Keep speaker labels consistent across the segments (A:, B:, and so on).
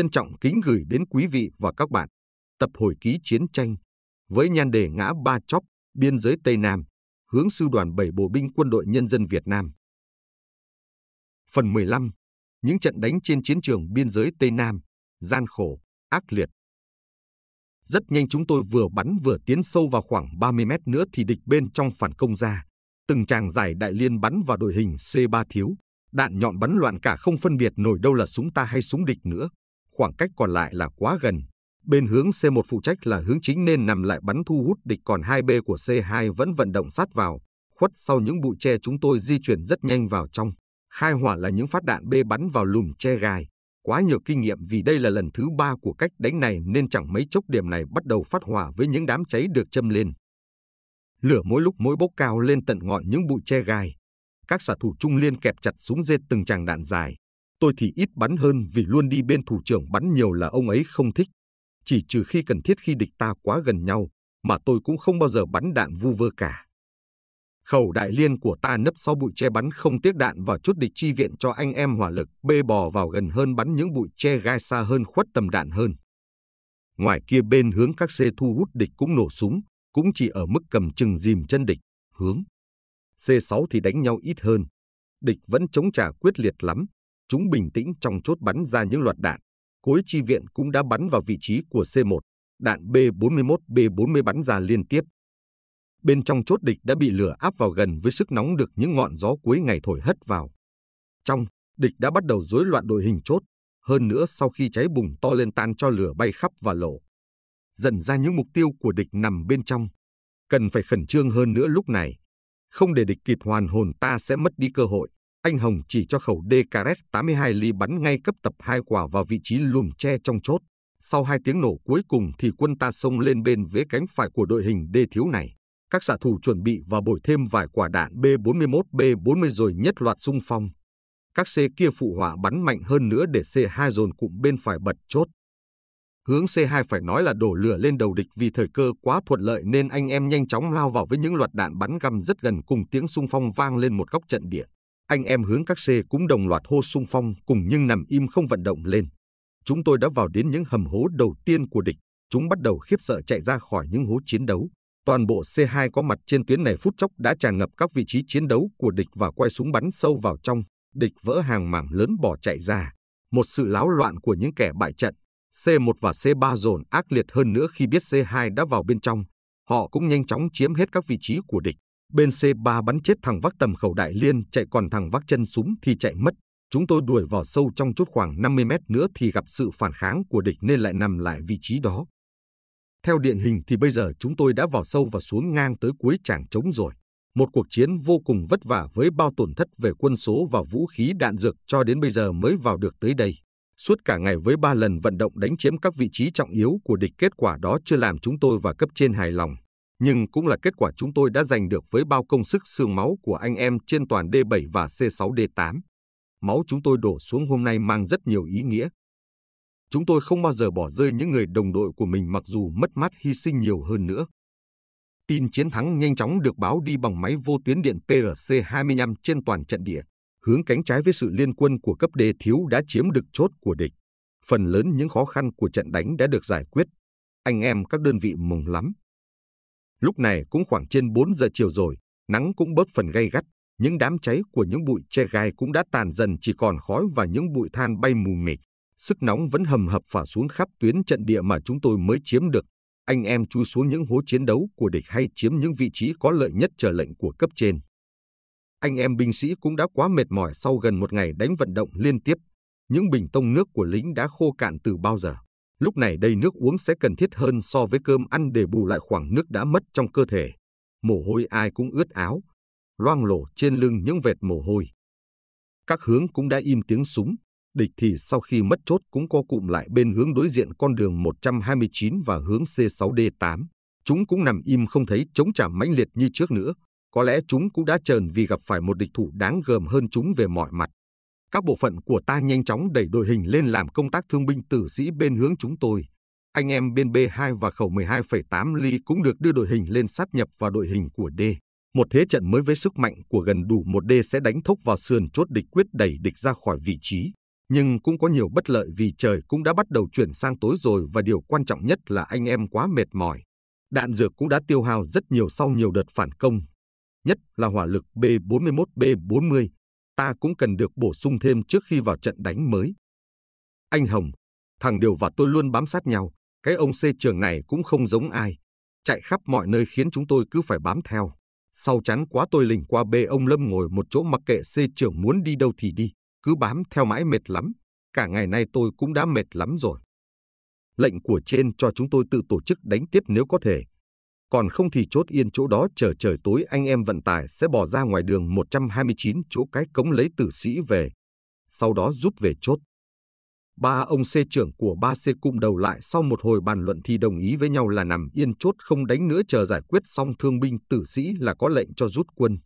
A: trân trọng kính gửi đến quý vị và các bạn tập hồi ký chiến tranh với nhan đề ngã Ba Chóc, biên giới Tây Nam, hướng sư đoàn 7 Bộ binh Quân đội Nhân dân Việt Nam. Phần 15. Những trận đánh trên chiến trường biên giới Tây Nam, gian khổ, ác liệt. Rất nhanh chúng tôi vừa bắn vừa tiến sâu vào khoảng 30 mét nữa thì địch bên trong phản công ra. Từng tràng dài đại liên bắn vào đội hình C3 thiếu, đạn nhọn bắn loạn cả không phân biệt nổi đâu là súng ta hay súng địch nữa khoảng cách còn lại là quá gần. Bên hướng C1 phụ trách là hướng chính nên nằm lại bắn thu hút địch còn 2B của C2 vẫn vận động sát vào, khuất sau những bụi tre chúng tôi di chuyển rất nhanh vào trong. Khai hỏa là những phát đạn B bắn vào lùm tre gai. Quá nhiều kinh nghiệm vì đây là lần thứ ba của cách đánh này nên chẳng mấy chốc điểm này bắt đầu phát hỏa với những đám cháy được châm lên. Lửa mỗi lúc mỗi bốc cao lên tận ngọn những bụi tre gai. Các xạ thủ trung liên kẹp chặt súng dê từng tràng đạn dài, Tôi thì ít bắn hơn vì luôn đi bên thủ trưởng bắn nhiều là ông ấy không thích. Chỉ trừ khi cần thiết khi địch ta quá gần nhau, mà tôi cũng không bao giờ bắn đạn vu vơ cả. Khẩu đại liên của ta nấp sau bụi tre bắn không tiếc đạn và chút địch chi viện cho anh em hỏa lực bê bò vào gần hơn bắn những bụi tre gai xa hơn khuất tầm đạn hơn. Ngoài kia bên hướng các xe thu hút địch cũng nổ súng, cũng chỉ ở mức cầm chừng dìm chân địch, hướng. C6 thì đánh nhau ít hơn. Địch vẫn chống trả quyết liệt lắm, Chúng bình tĩnh trong chốt bắn ra những loạt đạn. Cối chi viện cũng đã bắn vào vị trí của C1. Đạn B41, B40 bắn ra liên tiếp. Bên trong chốt địch đã bị lửa áp vào gần với sức nóng được những ngọn gió cuối ngày thổi hất vào. Trong, địch đã bắt đầu rối loạn đội hình chốt. Hơn nữa sau khi cháy bùng to lên tan cho lửa bay khắp và lộ. Dần ra những mục tiêu của địch nằm bên trong. Cần phải khẩn trương hơn nữa lúc này. Không để địch kịp hoàn hồn ta sẽ mất đi cơ hội. Anh Hồng chỉ cho khẩu DKS 82 ly bắn ngay cấp tập hai quả vào vị trí lùm tre trong chốt. Sau hai tiếng nổ cuối cùng thì quân ta xông lên bên vế cánh phải của đội hình D thiếu này. Các xạ thủ chuẩn bị và bồi thêm vài quả đạn B41, B40 rồi nhất loạt xung phong. Các C kia phụ hỏa bắn mạnh hơn nữa để C2 dồn cụm bên phải bật chốt. Hướng C2 phải nói là đổ lửa lên đầu địch vì thời cơ quá thuận lợi nên anh em nhanh chóng lao vào với những loạt đạn bắn găm rất gần cùng tiếng xung phong vang lên một góc trận địa anh em hướng các xe cũng đồng loạt hô sung phong cùng nhưng nằm im không vận động lên. Chúng tôi đã vào đến những hầm hố đầu tiên của địch, chúng bắt đầu khiếp sợ chạy ra khỏi những hố chiến đấu. Toàn bộ C2 có mặt trên tuyến này phút chốc đã tràn ngập các vị trí chiến đấu của địch và quay súng bắn sâu vào trong, địch vỡ hàng mảng lớn bỏ chạy ra. Một sự láo loạn của những kẻ bại trận, C1 và C3 dồn ác liệt hơn nữa khi biết C2 đã vào bên trong, họ cũng nhanh chóng chiếm hết các vị trí của địch. Bên C3 bắn chết thằng vác tầm khẩu đại liên chạy còn thằng vác chân súng thì chạy mất. Chúng tôi đuổi vào sâu trong chút khoảng 50 mét nữa thì gặp sự phản kháng của địch nên lại nằm lại vị trí đó. Theo điện hình thì bây giờ chúng tôi đã vào sâu và xuống ngang tới cuối tràng trống rồi. Một cuộc chiến vô cùng vất vả với bao tổn thất về quân số và vũ khí đạn dược cho đến bây giờ mới vào được tới đây. Suốt cả ngày với ba lần vận động đánh chiếm các vị trí trọng yếu của địch kết quả đó chưa làm chúng tôi và cấp trên hài lòng nhưng cũng là kết quả chúng tôi đã giành được với bao công sức xương máu của anh em trên toàn D7 và C6D8. Máu chúng tôi đổ xuống hôm nay mang rất nhiều ý nghĩa. Chúng tôi không bao giờ bỏ rơi những người đồng đội của mình mặc dù mất mát hy sinh nhiều hơn nữa. Tin chiến thắng nhanh chóng được báo đi bằng máy vô tuyến điện PRC-25 trên toàn trận địa, hướng cánh trái với sự liên quân của cấp đề thiếu đã chiếm được chốt của địch. Phần lớn những khó khăn của trận đánh đã được giải quyết. Anh em các đơn vị mừng lắm. Lúc này cũng khoảng trên 4 giờ chiều rồi, nắng cũng bớt phần gay gắt, những đám cháy của những bụi tre gai cũng đã tàn dần chỉ còn khói và những bụi than bay mù mịt. Sức nóng vẫn hầm hập phả xuống khắp tuyến trận địa mà chúng tôi mới chiếm được. Anh em chui xuống những hố chiến đấu của địch hay chiếm những vị trí có lợi nhất chờ lệnh của cấp trên. Anh em binh sĩ cũng đã quá mệt mỏi sau gần một ngày đánh vận động liên tiếp. Những bình tông nước của lính đã khô cạn từ bao giờ. Lúc này đây nước uống sẽ cần thiết hơn so với cơm ăn để bù lại khoảng nước đã mất trong cơ thể. Mồ hôi ai cũng ướt áo, loang lổ trên lưng những vệt mồ hôi. Các hướng cũng đã im tiếng súng, địch thì sau khi mất chốt cũng co cụm lại bên hướng đối diện con đường 129 và hướng C6D8. Chúng cũng nằm im không thấy chống trả mãnh liệt như trước nữa. Có lẽ chúng cũng đã trờn vì gặp phải một địch thủ đáng gờm hơn chúng về mọi mặt. Các bộ phận của ta nhanh chóng đẩy đội hình lên làm công tác thương binh tử sĩ bên hướng chúng tôi. Anh em bên B2 và khẩu 12,8 ly cũng được đưa đội hình lên sát nhập vào đội hình của D. Một thế trận mới với sức mạnh của gần đủ một D sẽ đánh thốc vào sườn chốt địch quyết đẩy địch ra khỏi vị trí. Nhưng cũng có nhiều bất lợi vì trời cũng đã bắt đầu chuyển sang tối rồi và điều quan trọng nhất là anh em quá mệt mỏi. Đạn dược cũng đã tiêu hao rất nhiều sau nhiều đợt phản công. Nhất là hỏa lực B41, B40, ta cũng cần được bổ sung thêm trước khi vào trận đánh mới. Anh Hồng, thằng Điều và tôi luôn bám sát nhau, cái ông C trường này cũng không giống ai, chạy khắp mọi nơi khiến chúng tôi cứ phải bám theo. Sau chán quá tôi lình qua bê ông Lâm ngồi một chỗ mặc kệ C trưởng muốn đi đâu thì đi, cứ bám theo mãi mệt lắm, cả ngày nay tôi cũng đã mệt lắm rồi. Lệnh của trên cho chúng tôi tự tổ chức đánh tiếp nếu có thể, còn không thì chốt yên chỗ đó chờ trời tối anh em vận tải sẽ bỏ ra ngoài đường 129 chỗ cái cống lấy tử sĩ về, sau đó rút về chốt. Ba ông C trưởng của ba C cụm đầu lại sau một hồi bàn luận thì đồng ý với nhau là nằm yên chốt không đánh nữa chờ giải quyết xong thương binh tử sĩ là có lệnh cho rút quân.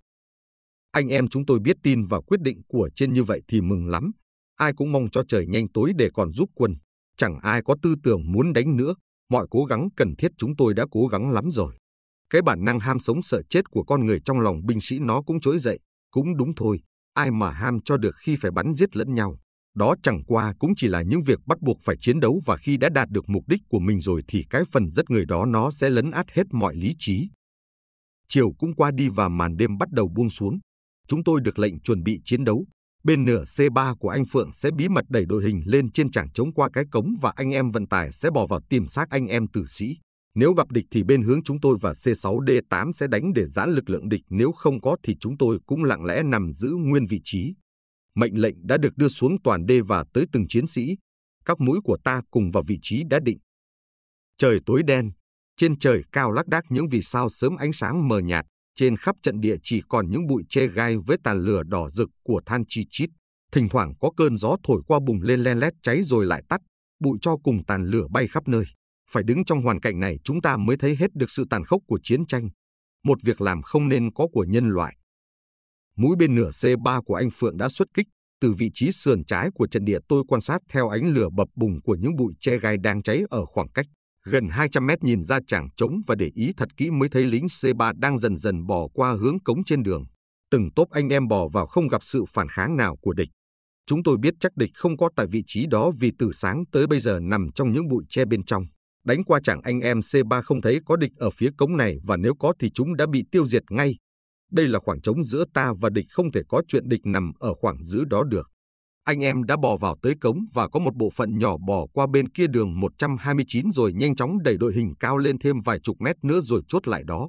A: Anh em chúng tôi biết tin và quyết định của trên như vậy thì mừng lắm. Ai cũng mong cho trời nhanh tối để còn giúp quân. Chẳng ai có tư tưởng muốn đánh nữa mọi cố gắng cần thiết chúng tôi đã cố gắng lắm rồi. Cái bản năng ham sống sợ chết của con người trong lòng binh sĩ nó cũng trỗi dậy, cũng đúng thôi, ai mà ham cho được khi phải bắn giết lẫn nhau. Đó chẳng qua cũng chỉ là những việc bắt buộc phải chiến đấu và khi đã đạt được mục đích của mình rồi thì cái phần rất người đó nó sẽ lấn át hết mọi lý trí. Chiều cũng qua đi và màn đêm bắt đầu buông xuống. Chúng tôi được lệnh chuẩn bị chiến đấu, Bên nửa C3 của anh Phượng sẽ bí mật đẩy đội hình lên trên chẳng chống qua cái cống và anh em vận tải sẽ bỏ vào tìm xác anh em tử sĩ. Nếu gặp địch thì bên hướng chúng tôi và C6D8 sẽ đánh để giãn lực lượng địch, nếu không có thì chúng tôi cũng lặng lẽ nằm giữ nguyên vị trí. Mệnh lệnh đã được đưa xuống toàn D và tới từng chiến sĩ. Các mũi của ta cùng vào vị trí đã định. Trời tối đen, trên trời cao lác đác những vì sao sớm ánh sáng mờ nhạt, trên khắp trận địa chỉ còn những bụi che gai với tàn lửa đỏ rực của than chi chít. Thỉnh thoảng có cơn gió thổi qua bùng lên len lét cháy rồi lại tắt, bụi cho cùng tàn lửa bay khắp nơi. Phải đứng trong hoàn cảnh này chúng ta mới thấy hết được sự tàn khốc của chiến tranh. Một việc làm không nên có của nhân loại. Mũi bên nửa C3 của anh Phượng đã xuất kích, từ vị trí sườn trái của trận địa tôi quan sát theo ánh lửa bập bùng của những bụi che gai đang cháy ở khoảng cách Gần 200 mét nhìn ra chẳng trống và để ý thật kỹ mới thấy lính C3 đang dần dần bò qua hướng cống trên đường. Từng tốp anh em bò vào không gặp sự phản kháng nào của địch. Chúng tôi biết chắc địch không có tại vị trí đó vì từ sáng tới bây giờ nằm trong những bụi tre bên trong. Đánh qua chẳng anh em C3 không thấy có địch ở phía cống này và nếu có thì chúng đã bị tiêu diệt ngay. Đây là khoảng trống giữa ta và địch không thể có chuyện địch nằm ở khoảng giữa đó được anh em đã bò vào tới cống và có một bộ phận nhỏ bò qua bên kia đường 129 rồi nhanh chóng đẩy đội hình cao lên thêm vài chục mét nữa rồi chốt lại đó.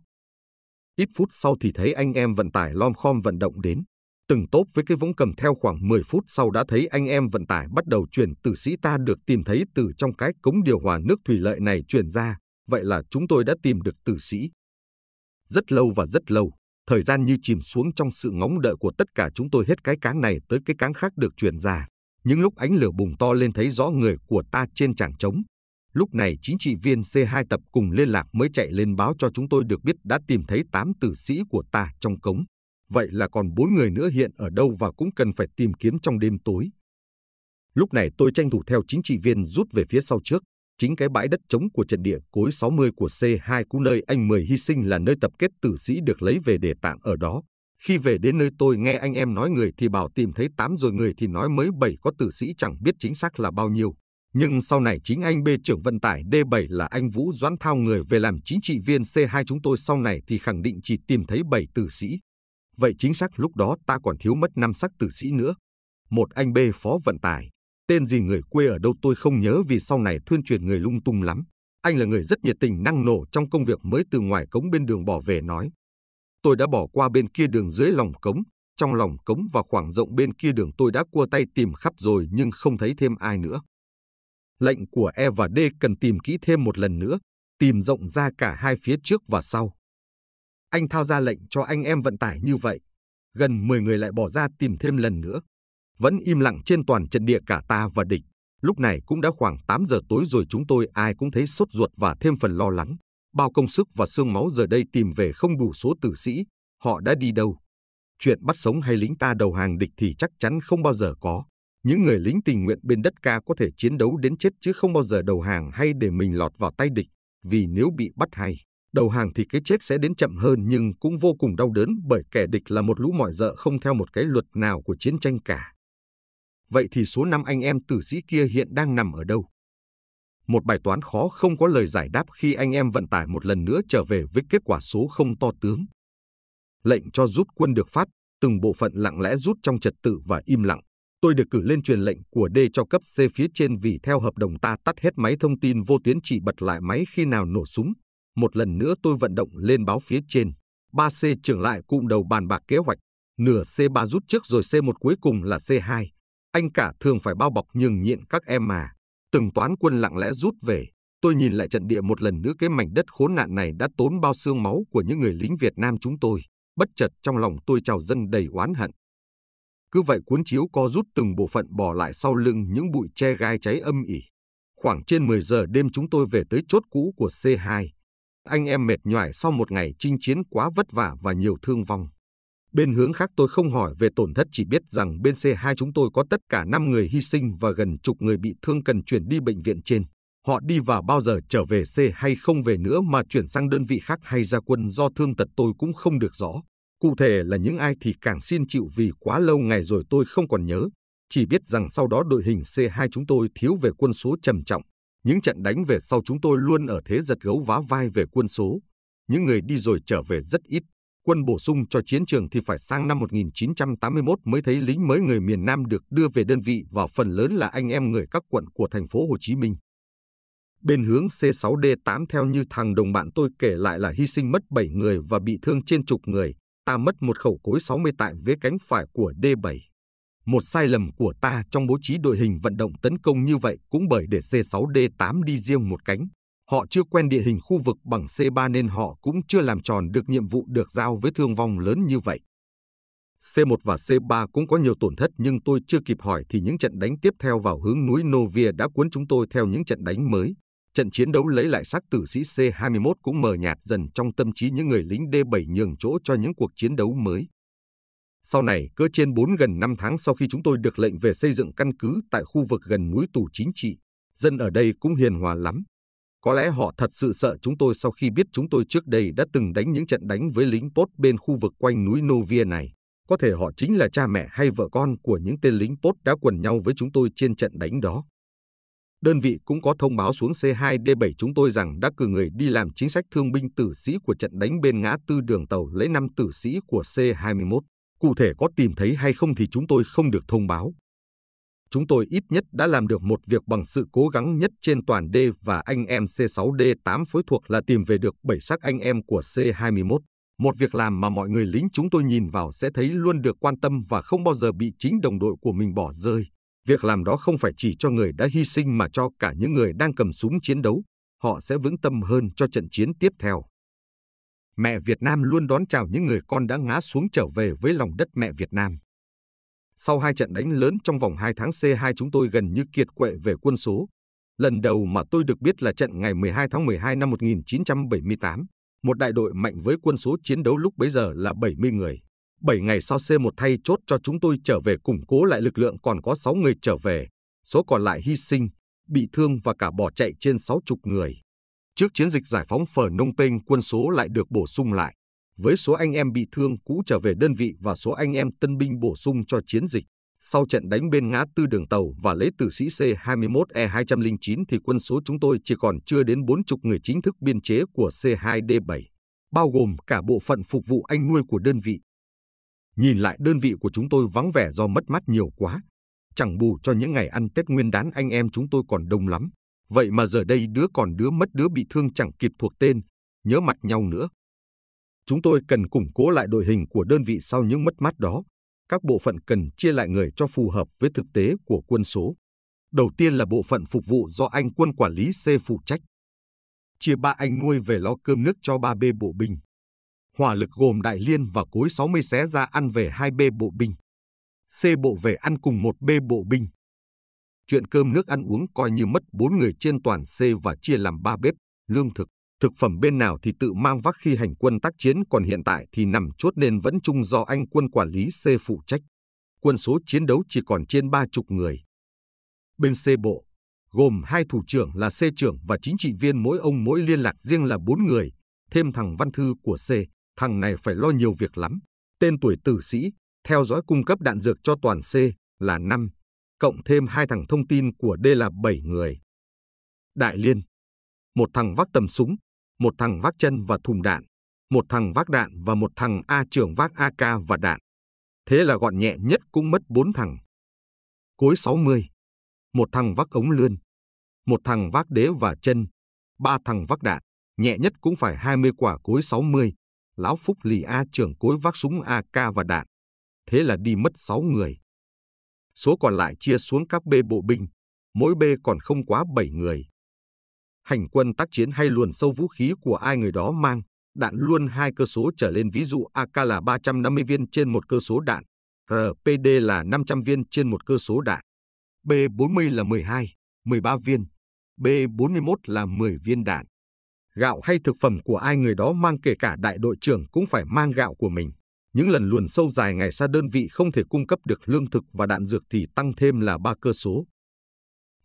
A: Ít phút sau thì thấy anh em vận tải lom khom vận động đến. Từng tốp với cái vũng cầm theo khoảng 10 phút sau đã thấy anh em vận tải bắt đầu chuyển từ sĩ ta được tìm thấy từ trong cái cống điều hòa nước thủy lợi này chuyển ra. Vậy là chúng tôi đã tìm được tử sĩ. Rất lâu và rất lâu, thời gian như chìm xuống trong sự ngóng đợi của tất cả chúng tôi hết cái cáng này tới cái cáng khác được truyền ra. Những lúc ánh lửa bùng to lên thấy rõ người của ta trên trảng trống. Lúc này chính trị viên C2 tập cùng liên lạc mới chạy lên báo cho chúng tôi được biết đã tìm thấy 8 tử sĩ của ta trong cống. Vậy là còn 4 người nữa hiện ở đâu và cũng cần phải tìm kiếm trong đêm tối. Lúc này tôi tranh thủ theo chính trị viên rút về phía sau trước, chính cái bãi đất trống của trận địa cối 60 của C2 cũng nơi anh Mười hy sinh là nơi tập kết tử sĩ được lấy về để tạm ở đó. Khi về đến nơi tôi nghe anh em nói người thì bảo tìm thấy 8 rồi người thì nói mới 7 có tử sĩ chẳng biết chính xác là bao nhiêu. Nhưng sau này chính anh B trưởng vận tải D7 là anh Vũ Doãn Thao người về làm chính trị viên C2 chúng tôi sau này thì khẳng định chỉ tìm thấy 7 tử sĩ. Vậy chính xác lúc đó ta còn thiếu mất 5 sắc tử sĩ nữa. Một anh B phó vận tải, Tên gì người quê ở đâu tôi không nhớ vì sau này thuyên truyền người lung tung lắm. Anh là người rất nhiệt tình năng nổ trong công việc mới từ ngoài cống bên đường bỏ về nói. Tôi đã bỏ qua bên kia đường dưới lòng cống, trong lòng cống và khoảng rộng bên kia đường tôi đã cua tay tìm khắp rồi nhưng không thấy thêm ai nữa. Lệnh của E và D cần tìm kỹ thêm một lần nữa, tìm rộng ra cả hai phía trước và sau. Anh thao ra lệnh cho anh em vận tải như vậy. Gần 10 người lại bỏ ra tìm thêm lần nữa vẫn im lặng trên toàn trận địa cả ta và địch. Lúc này cũng đã khoảng 8 giờ tối rồi chúng tôi ai cũng thấy sốt ruột và thêm phần lo lắng. Bao công sức và xương máu giờ đây tìm về không đủ số tử sĩ, họ đã đi đâu. Chuyện bắt sống hay lính ta đầu hàng địch thì chắc chắn không bao giờ có. Những người lính tình nguyện bên đất ca có thể chiến đấu đến chết chứ không bao giờ đầu hàng hay để mình lọt vào tay địch, vì nếu bị bắt hay đầu hàng thì cái chết sẽ đến chậm hơn nhưng cũng vô cùng đau đớn bởi kẻ địch là một lũ mọi dợ không theo một cái luật nào của chiến tranh cả. Vậy thì số năm anh em tử sĩ kia hiện đang nằm ở đâu? Một bài toán khó không có lời giải đáp khi anh em vận tải một lần nữa trở về với kết quả số không to tướng. Lệnh cho rút quân được phát, từng bộ phận lặng lẽ rút trong trật tự và im lặng. Tôi được cử lên truyền lệnh của D cho cấp C phía trên vì theo hợp đồng ta tắt hết máy thông tin vô tuyến chỉ bật lại máy khi nào nổ súng. Một lần nữa tôi vận động lên báo phía trên. 3C trưởng lại cụm đầu bàn bạc kế hoạch. Nửa C3 rút trước rồi C1 cuối cùng là C2. Anh cả thường phải bao bọc nhường nhịn các em mà. Từng toán quân lặng lẽ rút về. Tôi nhìn lại trận địa một lần nữa cái mảnh đất khốn nạn này đã tốn bao xương máu của những người lính Việt Nam chúng tôi. Bất chợt trong lòng tôi trào dâng đầy oán hận. Cứ vậy cuốn chiếu co rút từng bộ phận bỏ lại sau lưng những bụi tre gai cháy âm ỉ. Khoảng trên 10 giờ đêm chúng tôi về tới chốt cũ của C2. Anh em mệt nhoài sau một ngày chinh chiến quá vất vả và nhiều thương vong. Bên hướng khác tôi không hỏi về tổn thất chỉ biết rằng bên C2 chúng tôi có tất cả 5 người hy sinh và gần chục người bị thương cần chuyển đi bệnh viện trên. Họ đi và bao giờ trở về C hay không về nữa mà chuyển sang đơn vị khác hay ra quân do thương tật tôi cũng không được rõ. Cụ thể là những ai thì càng xin chịu vì quá lâu ngày rồi tôi không còn nhớ. Chỉ biết rằng sau đó đội hình C2 chúng tôi thiếu về quân số trầm trọng. Những trận đánh về sau chúng tôi luôn ở thế giật gấu vá vai về quân số. Những người đi rồi trở về rất ít quân bổ sung cho chiến trường thì phải sang năm 1981 mới thấy lính mới người miền Nam được đưa về đơn vị và phần lớn là anh em người các quận của thành phố Hồ Chí Minh. Bên hướng C6D8 theo như thằng đồng bạn tôi kể lại là hy sinh mất 7 người và bị thương trên chục người, ta mất một khẩu cối 60 tại vế cánh phải của D7. Một sai lầm của ta trong bố trí đội hình vận động tấn công như vậy cũng bởi để C6D8 đi riêng một cánh, Họ chưa quen địa hình khu vực bằng C3 nên họ cũng chưa làm tròn được nhiệm vụ được giao với thương vong lớn như vậy. C1 và C3 cũng có nhiều tổn thất nhưng tôi chưa kịp hỏi thì những trận đánh tiếp theo vào hướng núi Novia đã cuốn chúng tôi theo những trận đánh mới. Trận chiến đấu lấy lại xác tử sĩ C21 cũng mờ nhạt dần trong tâm trí những người lính D7 nhường chỗ cho những cuộc chiến đấu mới. Sau này, cỡ trên 4 gần 5 tháng sau khi chúng tôi được lệnh về xây dựng căn cứ tại khu vực gần núi tù chính trị, dân ở đây cũng hiền hòa lắm, có lẽ họ thật sự sợ chúng tôi sau khi biết chúng tôi trước đây đã từng đánh những trận đánh với lính Pốt bên khu vực quanh núi Novia này. Có thể họ chính là cha mẹ hay vợ con của những tên lính Pốt đã quần nhau với chúng tôi trên trận đánh đó. Đơn vị cũng có thông báo xuống C2D7 chúng tôi rằng đã cử người đi làm chính sách thương binh tử sĩ của trận đánh bên ngã tư đường tàu lấy năm tử sĩ của C21. Cụ thể có tìm thấy hay không thì chúng tôi không được thông báo chúng tôi ít nhất đã làm được một việc bằng sự cố gắng nhất trên toàn D và anh em C6D8 phối thuộc là tìm về được bảy xác anh em của C21. Một việc làm mà mọi người lính chúng tôi nhìn vào sẽ thấy luôn được quan tâm và không bao giờ bị chính đồng đội của mình bỏ rơi. Việc làm đó không phải chỉ cho người đã hy sinh mà cho cả những người đang cầm súng chiến đấu. Họ sẽ vững tâm hơn cho trận chiến tiếp theo. Mẹ Việt Nam luôn đón chào những người con đã ngã xuống trở về với lòng đất mẹ Việt Nam. Sau hai trận đánh lớn trong vòng 2 tháng C2 chúng tôi gần như kiệt quệ về quân số. Lần đầu mà tôi được biết là trận ngày 12 tháng 12 năm 1978, một đại đội mạnh với quân số chiến đấu lúc bấy giờ là 70 người. 7 ngày sau C1 thay chốt cho chúng tôi trở về củng cố lại lực lượng còn có 6 người trở về, số còn lại hy sinh, bị thương và cả bỏ chạy trên 60 người. Trước chiến dịch giải phóng Phở Nông Penh quân số lại được bổ sung lại với số anh em bị thương cũ trở về đơn vị và số anh em tân binh bổ sung cho chiến dịch. Sau trận đánh bên ngã tư đường tàu và lễ tử sĩ C-21E-209 thì quân số chúng tôi chỉ còn chưa đến 40 người chính thức biên chế của C2D7, bao gồm cả bộ phận phục vụ anh nuôi của đơn vị. Nhìn lại đơn vị của chúng tôi vắng vẻ do mất mát nhiều quá. Chẳng bù cho những ngày ăn Tết nguyên đán anh em chúng tôi còn đông lắm. Vậy mà giờ đây đứa còn đứa mất đứa bị thương chẳng kịp thuộc tên, nhớ mặt nhau nữa. Chúng tôi cần củng cố lại đội hình của đơn vị sau những mất mát đó. Các bộ phận cần chia lại người cho phù hợp với thực tế của quân số. Đầu tiên là bộ phận phục vụ do anh quân quản lý C phụ trách. Chia ba anh nuôi về lo cơm nước cho ba b bộ binh. Hỏa lực gồm Đại Liên và Cối 60 xé ra ăn về 2B bộ binh. C bộ về ăn cùng 1B bộ binh. Chuyện cơm nước ăn uống coi như mất 4 người trên toàn C và chia làm 3 bếp, lương thực, Thực phẩm bên nào thì tự mang vác khi hành quân tác chiến còn hiện tại thì nằm chốt nên vẫn chung do anh quân quản lý C phụ trách. Quân số chiến đấu chỉ còn trên ba chục người. Bên C bộ, gồm hai thủ trưởng là C trưởng và chính trị viên mỗi ông mỗi liên lạc riêng là bốn người, thêm thằng văn thư của C, thằng này phải lo nhiều việc lắm. Tên tuổi tử sĩ, theo dõi cung cấp đạn dược cho toàn C là 5, cộng thêm hai thằng thông tin của D là 7 người. Đại Liên, một thằng vác tầm súng, một thằng vác chân và thùng đạn, một thằng vác đạn và một thằng A trưởng vác AK và đạn. Thế là gọn nhẹ nhất cũng mất bốn thằng. Cối 60, một thằng vác ống lươn, một thằng vác đế và chân, ba thằng vác đạn, nhẹ nhất cũng phải 20 quả cối 60. Lão Phúc lì A trưởng cối vác súng AK và đạn. Thế là đi mất 6 người. Số còn lại chia xuống các b bộ binh, mỗi b còn không quá 7 người hành quân tác chiến hay luồn sâu vũ khí của ai người đó mang, đạn luôn hai cơ số trở lên ví dụ AK là 350 viên trên một cơ số đạn, RPD là 500 viên trên một cơ số đạn, B40 là 12, 13 viên, B41 là 10 viên đạn. Gạo hay thực phẩm của ai người đó mang kể cả đại đội trưởng cũng phải mang gạo của mình. Những lần luồn sâu dài ngày xa đơn vị không thể cung cấp được lương thực và đạn dược thì tăng thêm là ba cơ số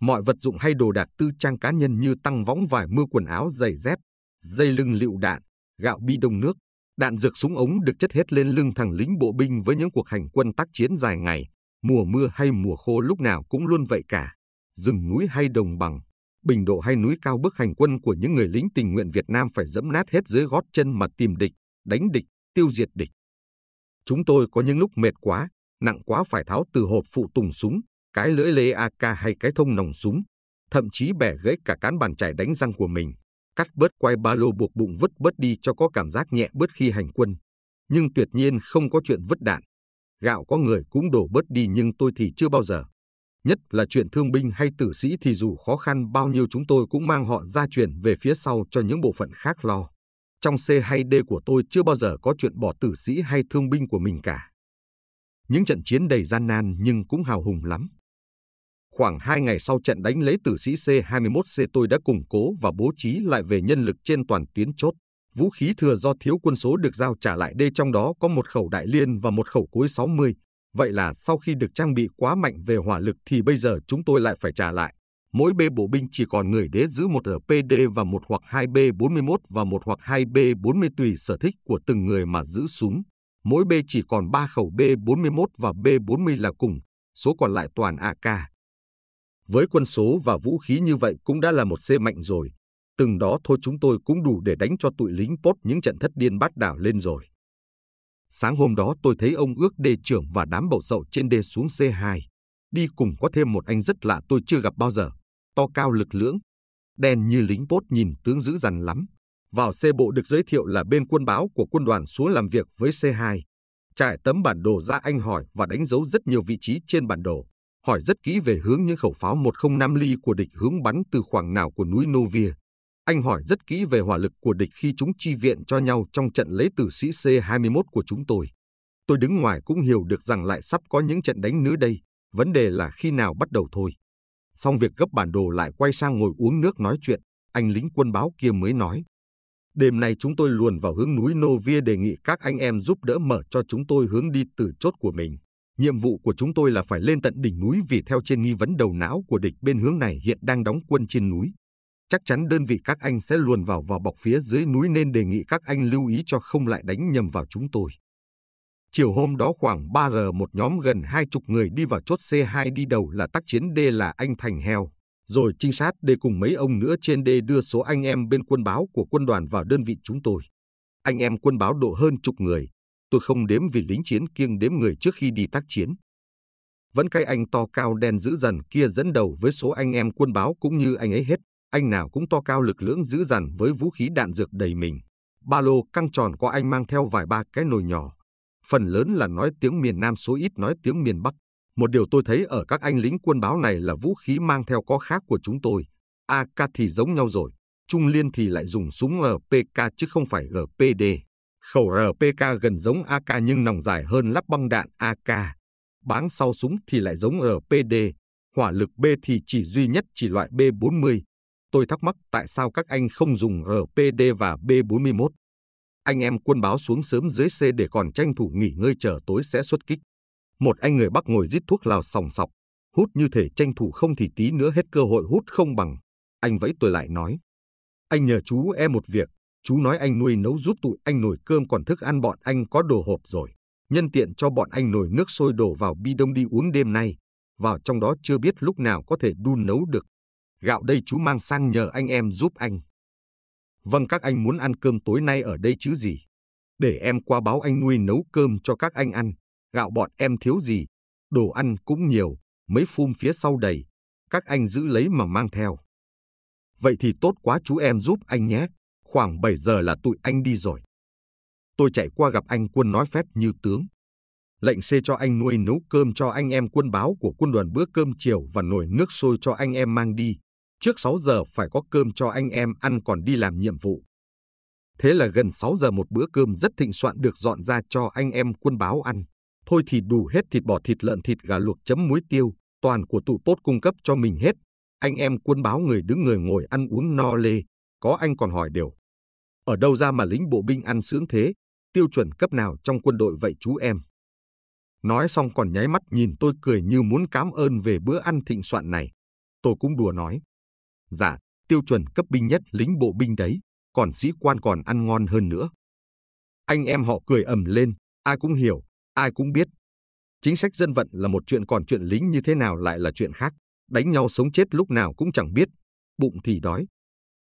A: mọi vật dụng hay đồ đạc tư trang cá nhân như tăng võng vải mưa quần áo giày dép, dây lưng lựu đạn, gạo bi đông nước, đạn dược súng ống được chất hết lên lưng thằng lính bộ binh với những cuộc hành quân tác chiến dài ngày, mùa mưa hay mùa khô lúc nào cũng luôn vậy cả. Rừng núi hay đồng bằng, bình độ hay núi cao bước hành quân của những người lính tình nguyện Việt Nam phải dẫm nát hết dưới gót chân mà tìm địch, đánh địch, tiêu diệt địch. Chúng tôi có những lúc mệt quá, nặng quá phải tháo từ hộp phụ tùng súng, cái lưỡi lê AK hay cái thông nòng súng, thậm chí bẻ gãy cả cán bàn chải đánh răng của mình, cắt bớt quai ba lô buộc bụng vứt bớt đi cho có cảm giác nhẹ bớt khi hành quân. Nhưng tuyệt nhiên không có chuyện vứt đạn. Gạo có người cũng đổ bớt đi nhưng tôi thì chưa bao giờ. Nhất là chuyện thương binh hay tử sĩ thì dù khó khăn bao nhiêu chúng tôi cũng mang họ ra chuyển về phía sau cho những bộ phận khác lo. Trong C hay D của tôi chưa bao giờ có chuyện bỏ tử sĩ hay thương binh của mình cả. Những trận chiến đầy gian nan nhưng cũng hào hùng lắm. Khoảng 2 ngày sau trận đánh lấy tử sĩ C-21C tôi đã củng cố và bố trí lại về nhân lực trên toàn tuyến chốt. Vũ khí thừa do thiếu quân số được giao trả lại đây trong đó có một khẩu đại liên và một khẩu cối 60. Vậy là sau khi được trang bị quá mạnh về hỏa lực thì bây giờ chúng tôi lại phải trả lại. Mỗi b bộ binh chỉ còn người đế giữ một RPD và một hoặc hai B41 và một hoặc hai B40 tùy sở thích của từng người mà giữ súng. Mỗi b chỉ còn 3 khẩu B41 và B40 là cùng, số còn lại toàn AK. Với quân số và vũ khí như vậy cũng đã là một xe mạnh rồi. Từng đó thôi chúng tôi cũng đủ để đánh cho tụi lính pot những trận thất điên bát đảo lên rồi. Sáng hôm đó tôi thấy ông ước đê trưởng và đám bậu sậu trên đê xuống C2. Đi cùng có thêm một anh rất lạ tôi chưa gặp bao giờ. To cao lực lưỡng, đen như lính pot nhìn tướng dữ dằn lắm. Vào xe bộ được giới thiệu là bên quân báo của quân đoàn xuống làm việc với C2. Trải tấm bản đồ ra anh hỏi và đánh dấu rất nhiều vị trí trên bản đồ hỏi rất kỹ về hướng những khẩu pháo 105 ly của địch hướng bắn từ khoảng nào của núi Novia. Anh hỏi rất kỹ về hỏa lực của địch khi chúng chi viện cho nhau trong trận lấy từ sĩ C-21 của chúng tôi. Tôi đứng ngoài cũng hiểu được rằng lại sắp có những trận đánh nữa đây, vấn đề là khi nào bắt đầu thôi. Xong việc gấp bản đồ lại quay sang ngồi uống nước nói chuyện, anh lính quân báo kia mới nói. Đêm nay chúng tôi luồn vào hướng núi Novia đề nghị các anh em giúp đỡ mở cho chúng tôi hướng đi từ chốt của mình. Nhiệm vụ của chúng tôi là phải lên tận đỉnh núi vì theo trên nghi vấn đầu não của địch bên hướng này hiện đang đóng quân trên núi. Chắc chắn đơn vị các anh sẽ luồn vào vỏ bọc phía dưới núi nên đề nghị các anh lưu ý cho không lại đánh nhầm vào chúng tôi. Chiều hôm đó khoảng 3 giờ một nhóm gần hai chục người đi vào chốt C2 đi đầu là tác chiến D là anh Thành Heo, rồi trinh sát D cùng mấy ông nữa trên D đưa số anh em bên quân báo của quân đoàn vào đơn vị chúng tôi. Anh em quân báo độ hơn chục người, tôi không đếm vì lính chiến kiêng đếm người trước khi đi tác chiến. Vẫn cái anh to cao đen dữ dằn kia dẫn đầu với số anh em quân báo cũng như anh ấy hết, anh nào cũng to cao lực lưỡng dữ dằn với vũ khí đạn dược đầy mình. Ba lô căng tròn có anh mang theo vài ba cái nồi nhỏ. Phần lớn là nói tiếng miền Nam số ít nói tiếng miền Bắc. Một điều tôi thấy ở các anh lính quân báo này là vũ khí mang theo có khác của chúng tôi. AK thì giống nhau rồi, Trung Liên thì lại dùng súng RPK chứ không phải RPD. Khẩu RPK gần giống AK nhưng nòng dài hơn lắp băng đạn AK. Báng sau súng thì lại giống RPD. Hỏa lực B thì chỉ duy nhất chỉ loại B40. Tôi thắc mắc tại sao các anh không dùng RPD và B41. Anh em quân báo xuống sớm dưới C để còn tranh thủ nghỉ ngơi chờ tối sẽ xuất kích. Một anh người Bắc ngồi rít thuốc lào sòng sọc, hút như thể tranh thủ không thì tí nữa hết cơ hội hút không bằng. Anh vẫy tôi lại nói. Anh nhờ chú em một việc, Chú nói anh nuôi nấu giúp tụi anh nồi cơm còn thức ăn bọn anh có đồ hộp rồi. Nhân tiện cho bọn anh nồi nước sôi đổ vào bi đông đi uống đêm nay. Vào trong đó chưa biết lúc nào có thể đun nấu được. Gạo đây chú mang sang nhờ anh em giúp anh. Vâng các anh muốn ăn cơm tối nay ở đây chứ gì. Để em qua báo anh nuôi nấu cơm cho các anh ăn. Gạo bọn em thiếu gì. Đồ ăn cũng nhiều. Mấy phum phía sau đầy. Các anh giữ lấy mà mang theo. Vậy thì tốt quá chú em giúp anh nhé. Khoảng 7 giờ là tụi anh đi rồi. Tôi chạy qua gặp anh quân nói phép như tướng. Lệnh C cho anh nuôi nấu cơm cho anh em quân báo của quân đoàn bữa cơm chiều và nồi nước sôi cho anh em mang đi. Trước 6 giờ phải có cơm cho anh em ăn còn đi làm nhiệm vụ. Thế là gần 6 giờ một bữa cơm rất thịnh soạn được dọn ra cho anh em quân báo ăn. Thôi thì đủ hết thịt bò thịt lợn thịt gà luộc chấm muối tiêu, toàn của tụ tốt cung cấp cho mình hết. Anh em quân báo người đứng người ngồi ăn uống no lê, có anh còn hỏi đều. Ở đâu ra mà lính bộ binh ăn sướng thế, tiêu chuẩn cấp nào trong quân đội vậy chú em? Nói xong còn nháy mắt nhìn tôi cười như muốn cảm ơn về bữa ăn thịnh soạn này. Tôi cũng đùa nói. Dạ, tiêu chuẩn cấp binh nhất lính bộ binh đấy, còn sĩ quan còn ăn ngon hơn nữa. Anh em họ cười ầm lên, ai cũng hiểu, ai cũng biết. Chính sách dân vận là một chuyện còn chuyện lính như thế nào lại là chuyện khác. Đánh nhau sống chết lúc nào cũng chẳng biết. Bụng thì đói,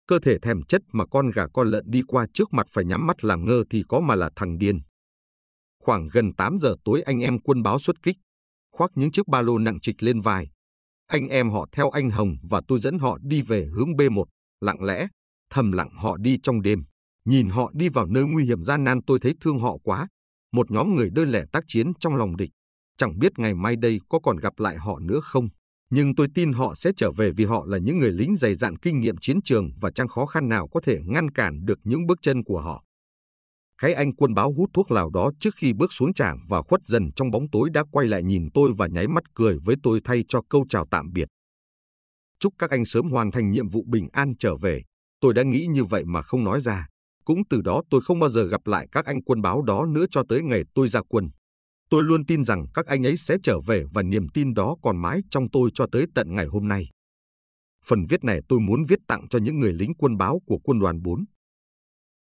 A: cơ thể thèm chất mà con gà con lợn đi qua trước mặt phải nhắm mắt làm ngơ thì có mà là thằng điên. Khoảng gần 8 giờ tối anh em quân báo xuất kích, khoác những chiếc ba lô nặng trịch lên vai. Anh em họ theo anh Hồng và tôi dẫn họ đi về hướng B1, lặng lẽ, thầm lặng họ đi trong đêm. Nhìn họ đi vào nơi nguy hiểm gian nan tôi thấy thương họ quá. Một nhóm người đơn lẻ tác chiến trong lòng địch. Chẳng biết ngày mai đây có còn gặp lại họ nữa không nhưng tôi tin họ sẽ trở về vì họ là những người lính dày dạn kinh nghiệm chiến trường và chẳng khó khăn nào có thể ngăn cản được những bước chân của họ. Cái anh quân báo hút thuốc lào đó trước khi bước xuống trảng và khuất dần trong bóng tối đã quay lại nhìn tôi và nháy mắt cười với tôi thay cho câu chào tạm biệt. Chúc các anh sớm hoàn thành nhiệm vụ bình an trở về. Tôi đã nghĩ như vậy mà không nói ra. Cũng từ đó tôi không bao giờ gặp lại các anh quân báo đó nữa cho tới ngày tôi ra quân. Tôi luôn tin rằng các anh ấy sẽ trở về và niềm tin đó còn mãi trong tôi cho tới tận ngày hôm nay. Phần viết này tôi muốn viết tặng cho những người lính quân báo của quân đoàn 4.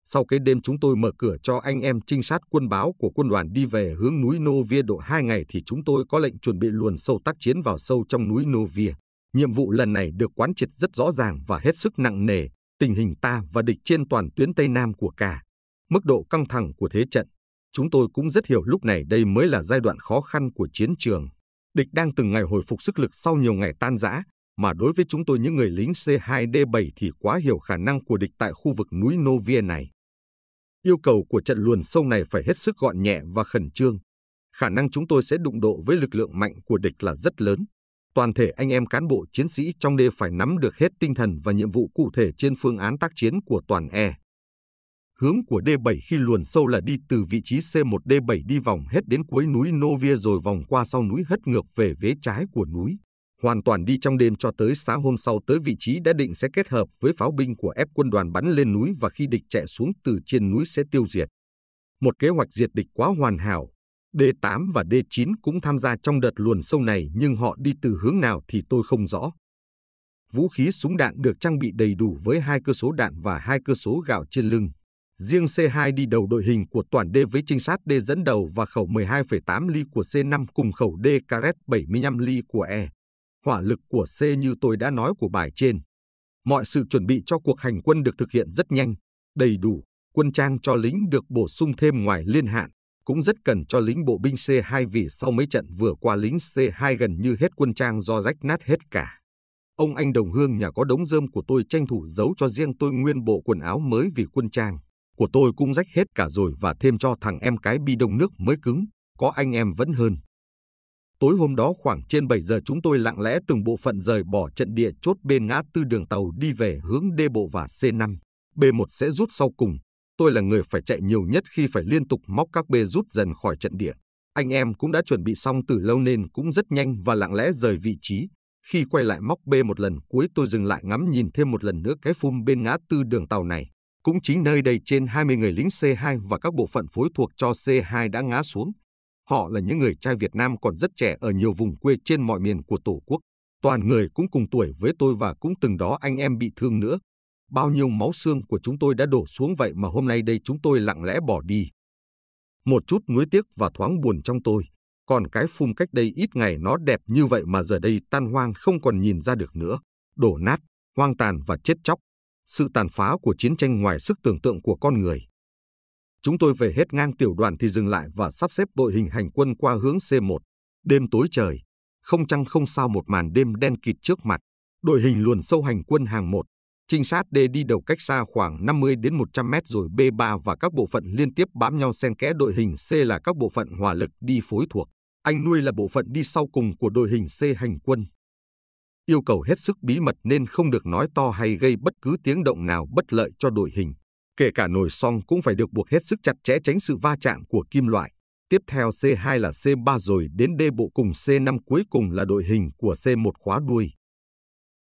A: Sau cái đêm chúng tôi mở cửa cho anh em trinh sát quân báo của quân đoàn đi về hướng núi novia độ 2 ngày thì chúng tôi có lệnh chuẩn bị luồn sâu tác chiến vào sâu trong núi novia Nhiệm vụ lần này được quán triệt rất rõ ràng và hết sức nặng nề, tình hình ta và địch trên toàn tuyến Tây Nam của cả, mức độ căng thẳng của thế trận, chúng tôi cũng rất hiểu lúc này đây mới là giai đoạn khó khăn của chiến trường. Địch đang từng ngày hồi phục sức lực sau nhiều ngày tan rã, mà đối với chúng tôi những người lính C2D7 thì quá hiểu khả năng của địch tại khu vực núi Novia này. Yêu cầu của trận luồn sâu này phải hết sức gọn nhẹ và khẩn trương. Khả năng chúng tôi sẽ đụng độ với lực lượng mạnh của địch là rất lớn. Toàn thể anh em cán bộ chiến sĩ trong đê phải nắm được hết tinh thần và nhiệm vụ cụ thể trên phương án tác chiến của toàn E. Hướng của D7 khi luồn sâu là đi từ vị trí C1D7 đi vòng hết đến cuối núi Novia rồi vòng qua sau núi hất ngược về vế trái của núi. Hoàn toàn đi trong đêm cho tới sáng hôm sau tới vị trí đã định sẽ kết hợp với pháo binh của ép quân đoàn bắn lên núi và khi địch chạy xuống từ trên núi sẽ tiêu diệt. Một kế hoạch diệt địch quá hoàn hảo. D8 và D9 cũng tham gia trong đợt luồn sâu này nhưng họ đi từ hướng nào thì tôi không rõ vũ khí súng đạn được trang bị đầy đủ với hai cơ số đạn và hai cơ số gạo trên lưng. Riêng C2 đi đầu đội hình của toàn D với trinh sát D dẫn đầu và khẩu 12,8 ly của C5 cùng khẩu D Caret 75 ly của E. Hỏa lực của C như tôi đã nói của bài trên. Mọi sự chuẩn bị cho cuộc hành quân được thực hiện rất nhanh, đầy đủ, quân trang cho lính được bổ sung thêm ngoài liên hạn, cũng rất cần cho lính bộ binh C2 vì sau mấy trận vừa qua lính C2 gần như hết quân trang do rách nát hết cả. Ông anh đồng hương nhà có đống rơm của tôi tranh thủ giấu cho riêng tôi nguyên bộ quần áo mới vì quân trang của tôi cũng rách hết cả rồi và thêm cho thằng em cái bi đông nước mới cứng, có anh em vẫn hơn. Tối hôm đó khoảng trên 7 giờ chúng tôi lặng lẽ từng bộ phận rời bỏ trận địa chốt bên ngã tư đường tàu đi về hướng D bộ và C5. B1 sẽ rút sau cùng. Tôi là người phải chạy nhiều nhất khi phải liên tục móc các B rút dần khỏi trận địa. Anh em cũng đã chuẩn bị xong từ lâu nên cũng rất nhanh và lặng lẽ rời vị trí. Khi quay lại móc B một lần cuối tôi dừng lại ngắm nhìn thêm một lần nữa cái phum bên ngã tư đường tàu này. Cũng chính nơi đây trên 20 người lính C2 và các bộ phận phối thuộc cho C2 đã ngã xuống. Họ là những người trai Việt Nam còn rất trẻ ở nhiều vùng quê trên mọi miền của Tổ quốc. Toàn người cũng cùng tuổi với tôi và cũng từng đó anh em bị thương nữa. Bao nhiêu máu xương của chúng tôi đã đổ xuống vậy mà hôm nay đây chúng tôi lặng lẽ bỏ đi. Một chút nuối tiếc và thoáng buồn trong tôi. Còn cái phun cách đây ít ngày nó đẹp như vậy mà giờ đây tan hoang không còn nhìn ra được nữa. Đổ nát, hoang tàn và chết chóc sự tàn phá của chiến tranh ngoài sức tưởng tượng của con người. Chúng tôi về hết ngang tiểu đoàn thì dừng lại và sắp xếp đội hình hành quân qua hướng C1. Đêm tối trời, không trăng không sao một màn đêm đen kịt trước mặt. Đội hình luồn sâu hành quân hàng 1, trinh sát D đi đầu cách xa khoảng 50 đến 100 mét rồi B3 và các bộ phận liên tiếp bám nhau xen kẽ đội hình C là các bộ phận hỏa lực đi phối thuộc. Anh nuôi là bộ phận đi sau cùng của đội hình C hành quân yêu cầu hết sức bí mật nên không được nói to hay gây bất cứ tiếng động nào bất lợi cho đội hình. Kể cả nồi song cũng phải được buộc hết sức chặt chẽ tránh sự va chạm của kim loại. Tiếp theo C2 là C3 rồi đến D bộ cùng C5 cuối cùng là đội hình của C1 khóa đuôi.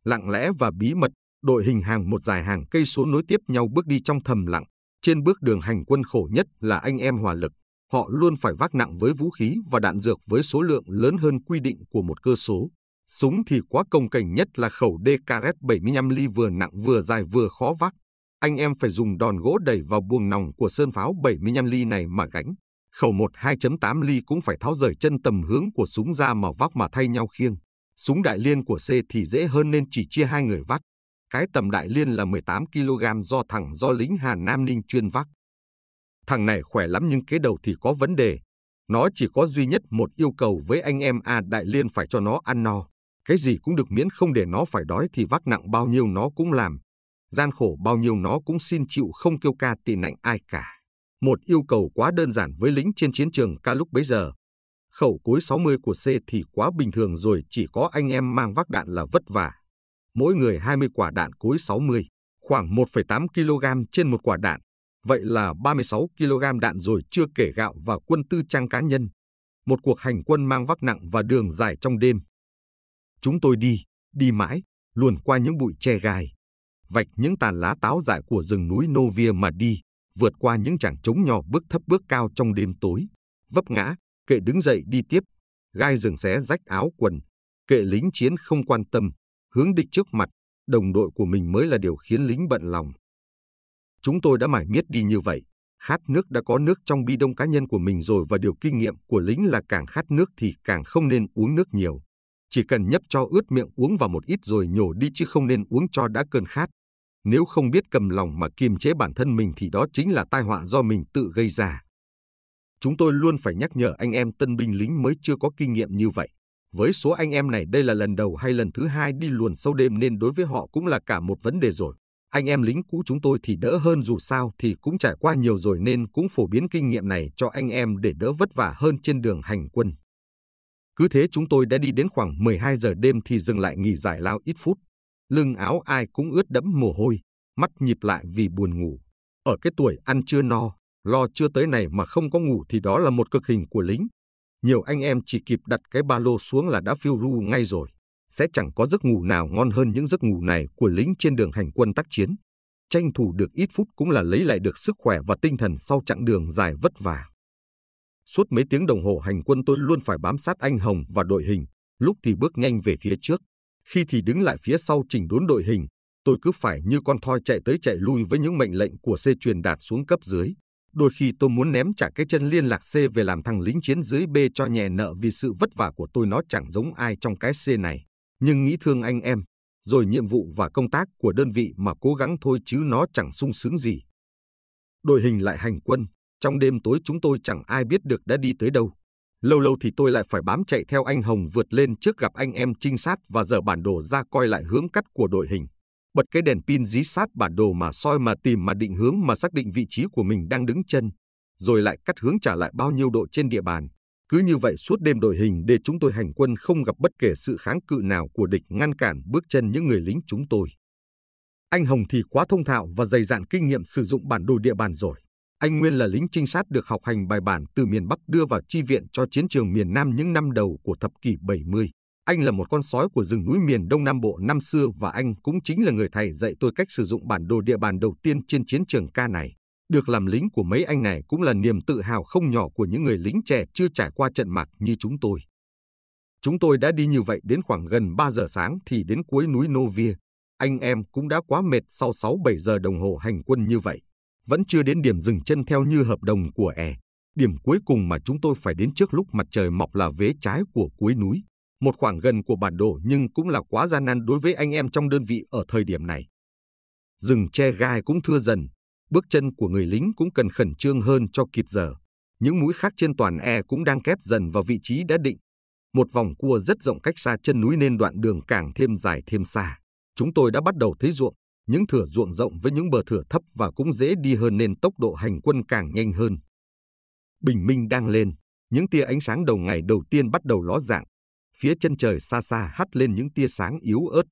A: Lặng lẽ và bí mật, đội hình hàng một dài hàng cây số nối tiếp nhau bước đi trong thầm lặng. Trên bước đường hành quân khổ nhất là anh em hòa lực. Họ luôn phải vác nặng với vũ khí và đạn dược với số lượng lớn hơn quy định của một cơ số. Súng thì quá công cảnh nhất là khẩu DKS 75 ly vừa nặng vừa dài vừa khó vác. Anh em phải dùng đòn gỗ đẩy vào buồng nòng của sơn pháo 75 ly này mà gánh. Khẩu 12.8 ly cũng phải tháo rời chân tầm hướng của súng ra mà vác mà thay nhau khiêng. Súng đại liên của C thì dễ hơn nên chỉ chia hai người vác. Cái tầm đại liên là 18 kg do thẳng do lính Hà Nam Ninh chuyên vác. Thằng này khỏe lắm nhưng cái đầu thì có vấn đề. Nó chỉ có duy nhất một yêu cầu với anh em A à Đại Liên phải cho nó ăn no. Cái gì cũng được miễn không để nó phải đói thì vác nặng bao nhiêu nó cũng làm, gian khổ bao nhiêu nó cũng xin chịu không kêu ca tị nạnh ai cả. Một yêu cầu quá đơn giản với lính trên chiến trường ca lúc bấy giờ. Khẩu cối 60 của C thì quá bình thường rồi chỉ có anh em mang vác đạn là vất vả. Mỗi người 20 quả đạn cối 60, khoảng 1,8 kg trên một quả đạn. Vậy là 36 kg đạn rồi chưa kể gạo và quân tư trang cá nhân. Một cuộc hành quân mang vác nặng và đường dài trong đêm. Chúng tôi đi, đi mãi, luồn qua những bụi tre gai, vạch những tàn lá táo dại của rừng núi Novia mà đi, vượt qua những chảng trống nhỏ bước thấp bước cao trong đêm tối, vấp ngã, kệ đứng dậy đi tiếp, gai rừng xé rách áo quần, kệ lính chiến không quan tâm, hướng địch trước mặt, đồng đội của mình mới là điều khiến lính bận lòng. Chúng tôi đã mải miết đi như vậy, khát nước đã có nước trong bi đông cá nhân của mình rồi và điều kinh nghiệm của lính là càng khát nước thì càng không nên uống nước nhiều. Chỉ cần nhấp cho ướt miệng uống vào một ít rồi nhổ đi chứ không nên uống cho đã cơn khát. Nếu không biết cầm lòng mà kiềm chế bản thân mình thì đó chính là tai họa do mình tự gây ra. Chúng tôi luôn phải nhắc nhở anh em tân binh lính mới chưa có kinh nghiệm như vậy. Với số anh em này đây là lần đầu hay lần thứ hai đi luồn sâu đêm nên đối với họ cũng là cả một vấn đề rồi. Anh em lính cũ chúng tôi thì đỡ hơn dù sao thì cũng trải qua nhiều rồi nên cũng phổ biến kinh nghiệm này cho anh em để đỡ vất vả hơn trên đường hành quân. Cứ thế chúng tôi đã đi đến khoảng 12 giờ đêm thì dừng lại nghỉ giải lao ít phút. Lưng áo ai cũng ướt đẫm mồ hôi, mắt nhịp lại vì buồn ngủ. Ở cái tuổi ăn chưa no, lo chưa tới này mà không có ngủ thì đó là một cực hình của lính. Nhiều anh em chỉ kịp đặt cái ba lô xuống là đã phiêu ru ngay rồi. Sẽ chẳng có giấc ngủ nào ngon hơn những giấc ngủ này của lính trên đường hành quân tác chiến. Tranh thủ được ít phút cũng là lấy lại được sức khỏe và tinh thần sau chặng đường dài vất vả. Suốt mấy tiếng đồng hồ hành quân tôi luôn phải bám sát anh Hồng và đội hình, lúc thì bước nhanh về phía trước, khi thì đứng lại phía sau chỉnh đốn đội hình. Tôi cứ phải như con thoi chạy tới chạy lui với những mệnh lệnh của C truyền đạt xuống cấp dưới. Đôi khi tôi muốn ném trả cái chân liên lạc C về làm thằng lính chiến dưới B cho nhẹ nợ vì sự vất vả của tôi nó chẳng giống ai trong cái C này. Nhưng nghĩ thương anh em, rồi nhiệm vụ và công tác của đơn vị mà cố gắng thôi chứ nó chẳng sung sướng gì. Đội hình lại hành quân, trong đêm tối chúng tôi chẳng ai biết được đã đi tới đâu. Lâu lâu thì tôi lại phải bám chạy theo anh Hồng vượt lên trước gặp anh em trinh sát và dở bản đồ ra coi lại hướng cắt của đội hình. Bật cái đèn pin dí sát bản đồ mà soi mà tìm mà định hướng mà xác định vị trí của mình đang đứng chân. Rồi lại cắt hướng trả lại bao nhiêu độ trên địa bàn. Cứ như vậy suốt đêm đội hình để chúng tôi hành quân không gặp bất kể sự kháng cự nào của địch ngăn cản bước chân những người lính chúng tôi. Anh Hồng thì quá thông thạo và dày dạn kinh nghiệm sử dụng bản đồ địa bàn rồi. Anh Nguyên là lính trinh sát được học hành bài bản từ miền Bắc đưa vào chi viện cho chiến trường miền Nam những năm đầu của thập kỷ 70. Anh là một con sói của rừng núi miền Đông Nam Bộ năm xưa và anh cũng chính là người thầy dạy tôi cách sử dụng bản đồ địa bàn đầu tiên trên chiến trường ca này. Được làm lính của mấy anh này cũng là niềm tự hào không nhỏ của những người lính trẻ chưa trải qua trận mạc như chúng tôi. Chúng tôi đã đi như vậy đến khoảng gần 3 giờ sáng thì đến cuối núi Novia. Anh em cũng đã quá mệt sau 6-7 giờ đồng hồ hành quân như vậy vẫn chưa đến điểm dừng chân theo như hợp đồng của ẻ. Điểm cuối cùng mà chúng tôi phải đến trước lúc mặt trời mọc là vế trái của cuối núi, một khoảng gần của bản đồ nhưng cũng là quá gian nan đối với anh em trong đơn vị ở thời điểm này. Rừng che gai cũng thưa dần, bước chân của người lính cũng cần khẩn trương hơn cho kịp giờ. Những mũi khác trên toàn E cũng đang kép dần vào vị trí đã định. Một vòng cua rất rộng cách xa chân núi nên đoạn đường càng thêm dài thêm xa. Chúng tôi đã bắt đầu thấy ruộng, những thửa ruộng rộng với những bờ thửa thấp và cũng dễ đi hơn nên tốc độ hành quân càng nhanh hơn. Bình minh đang lên, những tia ánh sáng đầu ngày đầu tiên bắt đầu ló dạng. Phía chân trời xa xa hắt lên những tia sáng yếu ớt.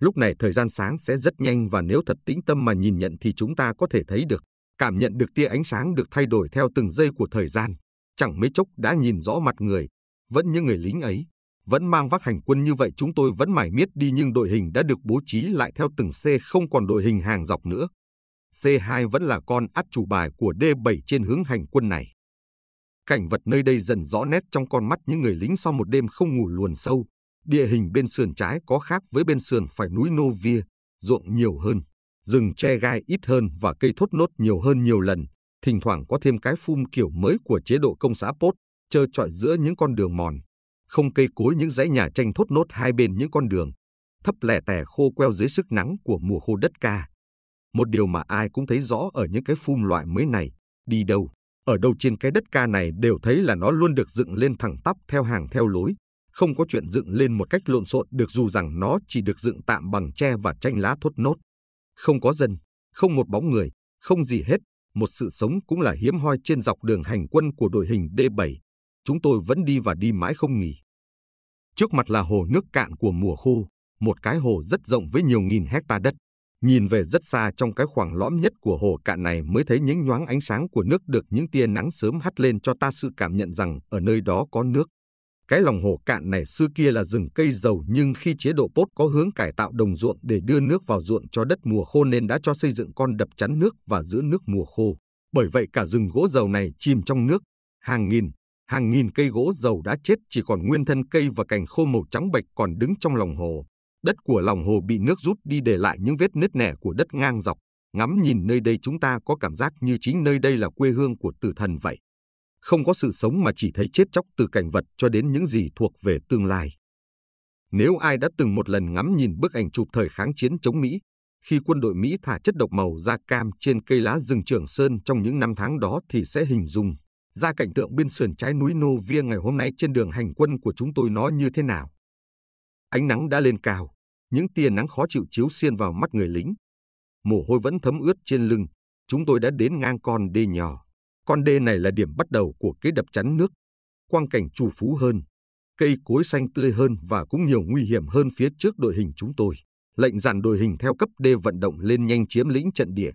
A: Lúc này thời gian sáng sẽ rất nhanh và nếu thật tĩnh tâm mà nhìn nhận thì chúng ta có thể thấy được, cảm nhận được tia ánh sáng được thay đổi theo từng giây của thời gian. Chẳng mấy chốc đã nhìn rõ mặt người, vẫn như người lính ấy vẫn mang vác hành quân như vậy chúng tôi vẫn mải miết đi nhưng đội hình đã được bố trí lại theo từng C không còn đội hình hàng dọc nữa. C2 vẫn là con át chủ bài của D7 trên hướng hành quân này. Cảnh vật nơi đây dần rõ nét trong con mắt những người lính sau một đêm không ngủ luồn sâu. Địa hình bên sườn trái có khác với bên sườn phải núi novia ruộng nhiều hơn, rừng che gai ít hơn và cây thốt nốt nhiều hơn nhiều lần. Thỉnh thoảng có thêm cái phum kiểu mới của chế độ công xã Pốt, trơ trọi giữa những con đường mòn không cây cối những dãy nhà tranh thốt nốt hai bên những con đường, thấp lẻ tẻ khô queo dưới sức nắng của mùa khô đất ca. Một điều mà ai cũng thấy rõ ở những cái phum loại mới này, đi đâu, ở đâu trên cái đất ca này đều thấy là nó luôn được dựng lên thẳng tắp theo hàng theo lối, không có chuyện dựng lên một cách lộn xộn được dù rằng nó chỉ được dựng tạm bằng tre và tranh lá thốt nốt. Không có dân, không một bóng người, không gì hết, một sự sống cũng là hiếm hoi trên dọc đường hành quân của đội hình D7, chúng tôi vẫn đi và đi mãi không nghỉ. Trước mặt là hồ nước cạn của mùa khô, một cái hồ rất rộng với nhiều nghìn hecta đất. Nhìn về rất xa trong cái khoảng lõm nhất của hồ cạn này mới thấy những nhoáng ánh sáng của nước được những tia nắng sớm hắt lên cho ta sự cảm nhận rằng ở nơi đó có nước. Cái lòng hồ cạn này xưa kia là rừng cây dầu nhưng khi chế độ Pốt có hướng cải tạo đồng ruộng để đưa nước vào ruộng cho đất mùa khô nên đã cho xây dựng con đập chắn nước và giữ nước mùa khô. Bởi vậy cả rừng gỗ dầu này chìm trong nước, hàng nghìn, hàng nghìn cây gỗ dầu đã chết chỉ còn nguyên thân cây và cành khô màu trắng bạch còn đứng trong lòng hồ. Đất của lòng hồ bị nước rút đi để lại những vết nứt nẻ của đất ngang dọc. Ngắm nhìn nơi đây chúng ta có cảm giác như chính nơi đây là quê hương của tử thần vậy. Không có sự sống mà chỉ thấy chết chóc từ cảnh vật cho đến những gì thuộc về tương lai. Nếu ai đã từng một lần ngắm nhìn bức ảnh chụp thời kháng chiến chống Mỹ, khi quân đội Mỹ thả chất độc màu da cam trên cây lá rừng Trường Sơn trong những năm tháng đó thì sẽ hình dung ra cảnh tượng bên sườn trái núi Nô Via ngày hôm nay trên đường hành quân của chúng tôi nó như thế nào. Ánh nắng đã lên cao, những tia nắng khó chịu chiếu xiên vào mắt người lính. Mồ hôi vẫn thấm ướt trên lưng, chúng tôi đã đến ngang con đê nhỏ. Con đê này là điểm bắt đầu của kế đập chắn nước. Quang cảnh trù phú hơn, cây cối xanh tươi hơn và cũng nhiều nguy hiểm hơn phía trước đội hình chúng tôi. Lệnh dàn đội hình theo cấp đê vận động lên nhanh chiếm lĩnh trận địa.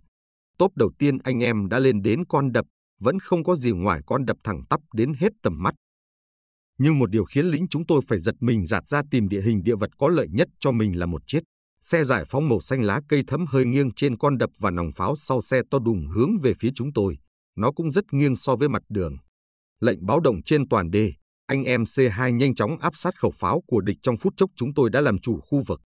A: Tốp đầu tiên anh em đã lên đến con đập vẫn không có gì ngoài con đập thẳng tắp đến hết tầm mắt. Nhưng một điều khiến lính chúng tôi phải giật mình giạt ra tìm địa hình địa vật có lợi nhất cho mình là một chiếc xe giải phóng màu xanh lá cây thấm hơi nghiêng trên con đập và nòng pháo sau xe to đùng hướng về phía chúng tôi. Nó cũng rất nghiêng so với mặt đường. Lệnh báo động trên toàn đê, anh em C2 nhanh chóng áp sát khẩu pháo của địch trong phút chốc chúng tôi đã làm chủ khu vực.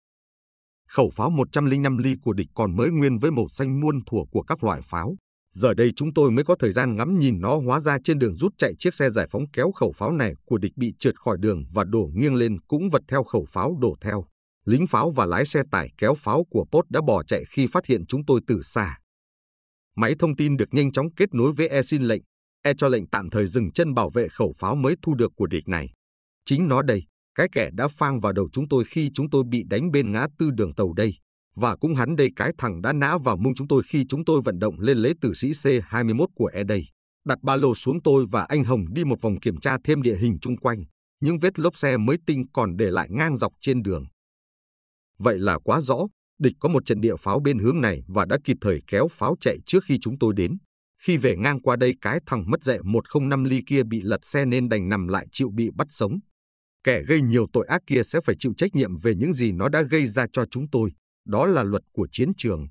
A: Khẩu pháo 105 ly của địch còn mới nguyên với màu xanh muôn thuở của các loại pháo. Giờ đây chúng tôi mới có thời gian ngắm nhìn nó hóa ra trên đường rút chạy chiếc xe giải phóng kéo khẩu pháo này của địch bị trượt khỏi đường và đổ nghiêng lên cũng vật theo khẩu pháo đổ theo. Lính pháo và lái xe tải kéo pháo của Pot đã bỏ chạy khi phát hiện chúng tôi từ xa. Máy thông tin được nhanh chóng kết nối với e xin lệnh, e cho lệnh tạm thời dừng chân bảo vệ khẩu pháo mới thu được của địch này. Chính nó đây, cái kẻ đã phang vào đầu chúng tôi khi chúng tôi bị đánh bên ngã tư đường tàu đây và cũng hắn đây cái thằng đã nã vào mông chúng tôi khi chúng tôi vận động lên lấy tử sĩ C21 của e đây. Đặt ba lô xuống tôi và anh Hồng đi một vòng kiểm tra thêm địa hình chung quanh, những vết lốp xe mới tinh còn để lại ngang dọc trên đường. Vậy là quá rõ, địch có một trận địa pháo bên hướng này và đã kịp thời kéo pháo chạy trước khi chúng tôi đến. Khi về ngang qua đây cái thằng mất dạy 105 ly kia bị lật xe nên đành nằm lại chịu bị bắt sống. Kẻ gây nhiều tội ác kia sẽ phải chịu trách nhiệm về những gì nó đã gây ra cho chúng tôi đó là luật của chiến trường.